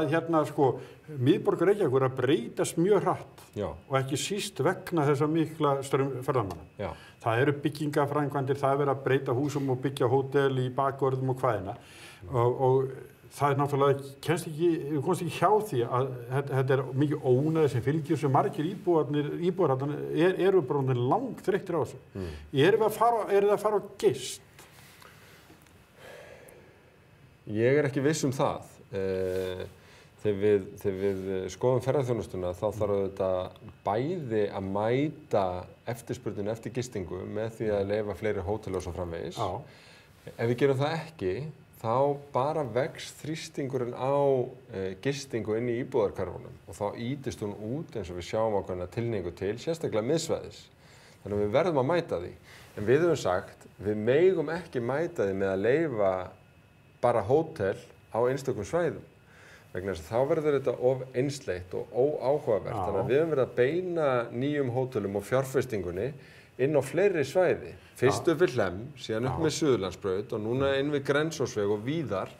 að hérna sko miðborgar Reykjavík er að breytast mjög hratt Já. og ekki síst vegna þessa mikla strömmferðamanna. Það eru byggingafrænkvandir, það er verið að breyta húsum og byggja hótel í bakvörðum og hvaðina og, og það er náttúrulega, kennst ekki, þú komst ekki hjá því að þetta er mikið ónaði sem fylgjur sem margir íbúar er, eru bara langt þreyttir á þessu. Mm. Eru það að fara á gist? Ég er ekki viss um það. Uh, þegar við, þegar við eh, skoðum ferðarþjónustuna þá þarf þetta bæði að mæta eftirspurninu eftir gistingu með því að leifa fleiri hótel og svo framvegis. Já. Ef við gerum það ekki, þá bara vex þrýstingurinn á e, gistingu inn í íbúðarkarfunum og þá ítist hún út eins og við sjáum ákveðna tilningu til, sérstaklega miðsvæðis. Þannig að við verðum að mæta því. En við höfum sagt, við meigum ekki mæta því með að leifa bara hótel á einstakum svæðum vegna þess að þá verður þetta of einsleitt og óáhugavert Já. þannig að við höfum verið að beina nýjum hótelum og fjárfestingunni inn á fleiri svæði fyrst upp við Hlem, síðan upp Já. með Suðurlandsbröð og núna inn við Grensósveg og víðar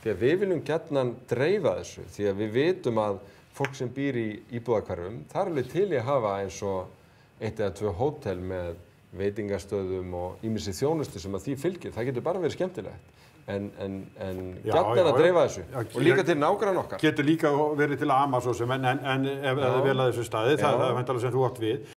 því að við viljum gætna dreifa þessu því að við vitum að fólk sem býr í íbúðakvarfum þar er alveg til í að hafa eins og eitt eða tvö hótel með veitingastöðum og ímissi þjónustu sem að því fylgir. Það getur bara verið skemmtilegt en, en, en gætnar að dreifa þessu já, og líka til nákvæmlega okkar. Getur líka verið til að ama svo sem en, en ef það er vel að þessu staði, já. það er það sem þú átt við.